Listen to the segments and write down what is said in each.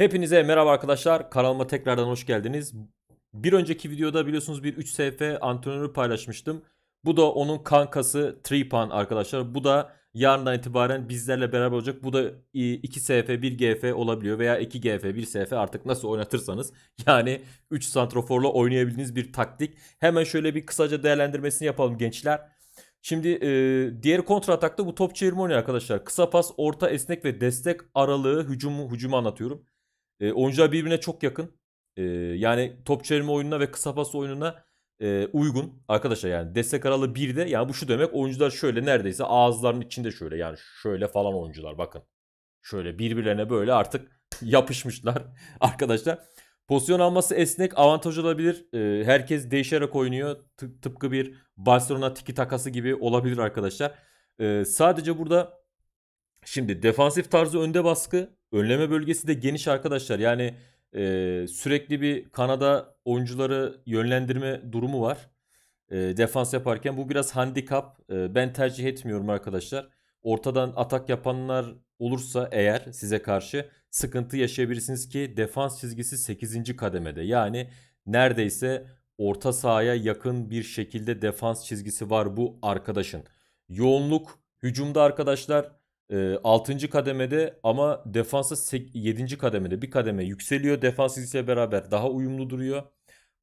Hepinize merhaba arkadaşlar. Kanalıma tekrardan hoş geldiniz. Bir önceki videoda biliyorsunuz bir 3 SF antrenörü paylaşmıştım. Bu da onun kankası Tripan arkadaşlar. Bu da yarından itibaren bizlerle beraber olacak. Bu da 2 SF 1 GF olabiliyor veya 2 GF 1 SF artık nasıl oynatırsanız. Yani 3 santroforla oynayabildiğiniz bir taktik. Hemen şöyle bir kısaca değerlendirmesini yapalım gençler. Şimdi e, diğer kontra atakta bu top çevirme oynuyor arkadaşlar. Kısa pas, orta, esnek ve destek aralığı hücumu hücumu anlatıyorum. E, oyuncular birbirine çok yakın. E, yani top çevirme oyununa ve kısa pas oyununa e, uygun. Arkadaşlar yani destek aralığı 1'de yani bu şu demek oyuncular şöyle neredeyse ağızlarının içinde şöyle yani şöyle falan oyuncular bakın. Şöyle birbirlerine böyle artık yapışmışlar arkadaşlar. Pozisyon alması esnek avantaj olabilir. E, herkes değişerek oynuyor. T- tıpkı bir Barcelona tiki takası gibi olabilir arkadaşlar. E, sadece burada şimdi defansif tarzı önde baskı Önleme bölgesi de geniş arkadaşlar. Yani e, sürekli bir kanada oyuncuları yönlendirme durumu var. E, defans yaparken bu biraz handikap. E, ben tercih etmiyorum arkadaşlar. Ortadan atak yapanlar olursa eğer size karşı sıkıntı yaşayabilirsiniz ki defans çizgisi 8. kademede. Yani neredeyse orta sahaya yakın bir şekilde defans çizgisi var bu arkadaşın. Yoğunluk hücumda arkadaşlar e, ee, 6. kademede ama defansa 7. kademede bir kademe yükseliyor. Defans ile beraber daha uyumlu duruyor.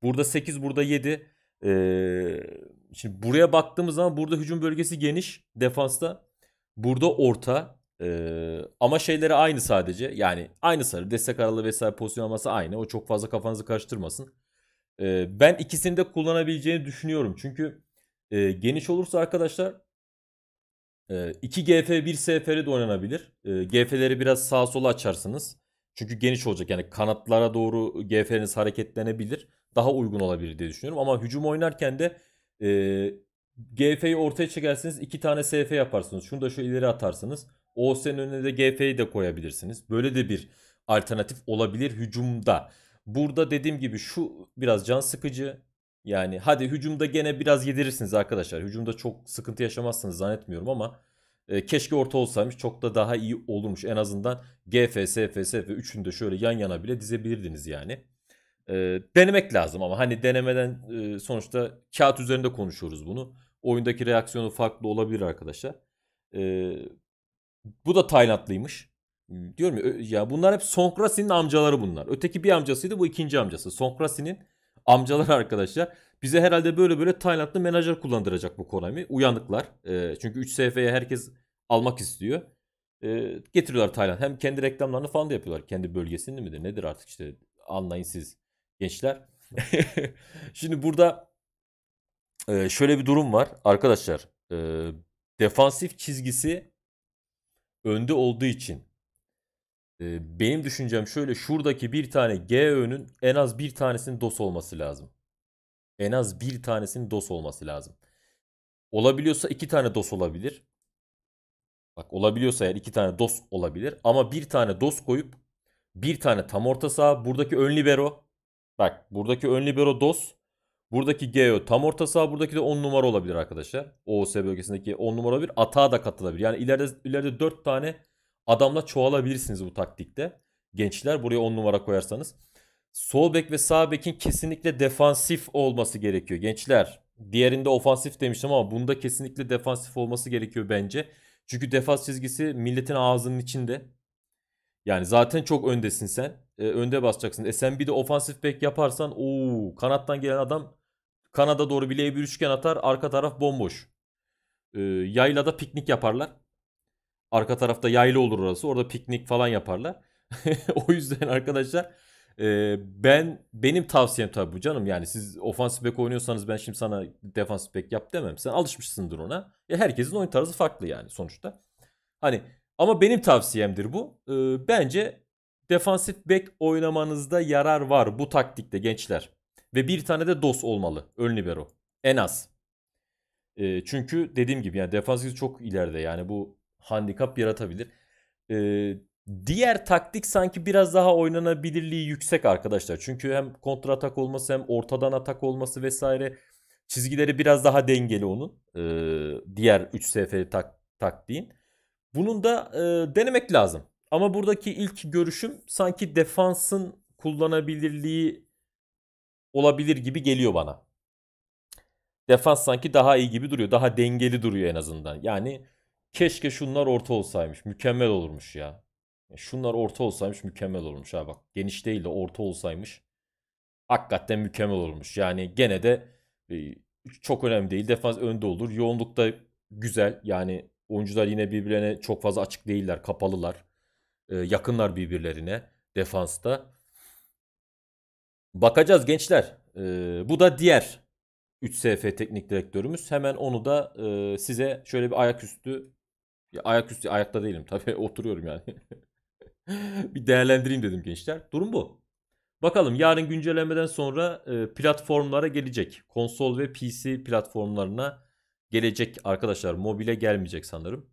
Burada 8 burada 7. E, ee, şimdi buraya baktığımız zaman burada hücum bölgesi geniş defansta. Burada orta ee, ama şeyleri aynı sadece. Yani aynı sarı. Destek aralığı vesaire pozisyon alması aynı. O çok fazla kafanızı karıştırmasın. Ee, ben ikisini de kullanabileceğini düşünüyorum. Çünkü e, geniş olursa arkadaşlar e, ee, 2GF 1SF'li de oynanabilir. E, ee, GF'leri biraz sağa sola açarsınız. Çünkü geniş olacak yani kanatlara doğru GF'leriniz hareketlenebilir. Daha uygun olabilir diye düşünüyorum. Ama hücum oynarken de e, GF'yi ortaya çekersiniz. iki tane SF yaparsınız. Şunu da şöyle ileri atarsınız. OS'nin önüne de GF'yi de koyabilirsiniz. Böyle de bir alternatif olabilir hücumda. Burada dediğim gibi şu biraz can sıkıcı. Yani hadi hücumda gene biraz yedirirsiniz arkadaşlar. Hücumda çok sıkıntı yaşamazsınız zannetmiyorum ama e, keşke orta olsaymış çok da daha iyi olurmuş. En azından GF, SFS ve üçünü de şöyle yan yana bile dizebilirdiniz yani. E, denemek lazım ama hani denemeden e, sonuçta kağıt üzerinde konuşuyoruz bunu. Oyundaki reaksiyonu farklı olabilir arkadaşlar. E, bu da Taylandlıymış. Diyorum ya, ya bunlar hep Sonkrasi'nin amcaları bunlar. Öteki bir amcasıydı bu ikinci amcası. Sonkrasi'nin amcalar arkadaşlar. Bize herhalde böyle böyle Taylandlı menajer kullandıracak bu Konami. Uyanıklar. E, çünkü 3 SF'ye herkes almak istiyor. E, getiriyorlar Tayland. Hem kendi reklamlarını falan da yapıyorlar. Kendi bölgesinde midir nedir artık işte anlayın siz gençler. Şimdi burada e, şöyle bir durum var arkadaşlar. E, defansif çizgisi önde olduğu için e, benim düşüncem şöyle şuradaki bir tane GÖ'nün en az bir tanesinin DOS olması lazım. En az bir tanesinin DOS olması lazım. Olabiliyorsa iki tane DOS olabilir. Bak olabiliyorsa eğer iki tane DOS olabilir. Ama bir tane DOS koyup bir tane tam orta saha. Buradaki ön libero. Bak buradaki ön libero DOS. Buradaki GO tam orta saha. Buradaki de 10 numara olabilir arkadaşlar. OOS bölgesindeki 10 numara olabilir. Atağa da katılabilir. Yani ileride, ileride 4 tane adamla çoğalabilirsiniz bu taktikte. Gençler buraya 10 numara koyarsanız. Sol bek ve sağ bekin kesinlikle defansif olması gerekiyor gençler. Diğerinde ofansif demiştim ama bunda kesinlikle defansif olması gerekiyor bence. Çünkü defans çizgisi milletin ağzının içinde. Yani zaten çok öndesin sen. E, önde basacaksın. E sen bir de ofansif bek yaparsan ooo kanattan gelen adam kanada doğru bileği bir üçgen atar. Arka taraf bomboş. E, yaylada piknik yaparlar. Arka tarafta yaylı olur orası. Orada piknik falan yaparlar. o yüzden arkadaşlar e, ben benim tavsiyem tabii bu canım. Yani siz ofansif bek oynuyorsanız ben şimdi sana defansif bek yap demem. Sen alışmışsındır ona. E, herkesin oyun tarzı farklı yani sonuçta. Hani ama benim tavsiyemdir bu. E, bence defansif bek oynamanızda yarar var bu taktikte gençler. Ve bir tane de DOS olmalı. Ön libero. En az. E, çünkü dediğim gibi yani defansif çok ileride yani bu handikap yaratabilir. Ee, diğer taktik sanki biraz daha oynanabilirliği yüksek arkadaşlar. Çünkü hem kontra atak olması hem ortadan atak olması vesaire çizgileri biraz daha dengeli onun. Ee, diğer 3 SF tak, taktiğin. Bunun da e, denemek lazım. Ama buradaki ilk görüşüm sanki defansın kullanabilirliği olabilir gibi geliyor bana. Defans sanki daha iyi gibi duruyor. Daha dengeli duruyor en azından. Yani Keşke şunlar orta olsaymış. Mükemmel olurmuş ya. Şunlar orta olsaymış mükemmel olurmuş ha bak. Geniş değil de orta olsaymış. Hakikaten mükemmel olurmuş. Yani gene de e, çok önemli değil. Defans önde olur. yoğunlukta güzel. Yani oyuncular yine birbirlerine çok fazla açık değiller. Kapalılar. E, yakınlar birbirlerine defansta. Bakacağız gençler. E, bu da diğer 3SF teknik direktörümüz. Hemen onu da size şöyle bir ayaküstü ya ayaküstü ayakta değilim tabii oturuyorum yani. bir değerlendireyim dedim gençler. Durum bu. Bakalım yarın güncellemeden sonra e, platformlara gelecek. Konsol ve PC platformlarına gelecek arkadaşlar. Mobile gelmeyecek sanırım.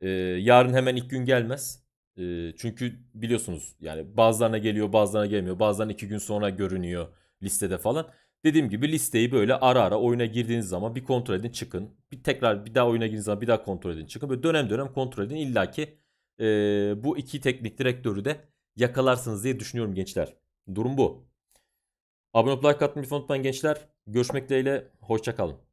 E, yarın hemen ilk gün gelmez. E, çünkü biliyorsunuz yani bazılarına geliyor bazılarına gelmiyor. Bazılarına iki gün sonra görünüyor listede falan. Dediğim gibi listeyi böyle ara ara oyuna girdiğiniz zaman bir kontrol edin çıkın. Bir tekrar bir daha oyuna girdiğiniz zaman bir daha kontrol edin çıkın. Böyle dönem dönem kontrol edin. İlla ki e, bu iki teknik direktörü de yakalarsınız diye düşünüyorum gençler. Durum bu. Abone olup like atmayı unutmayın gençler. Görüşmek dileğiyle. Hoşçakalın.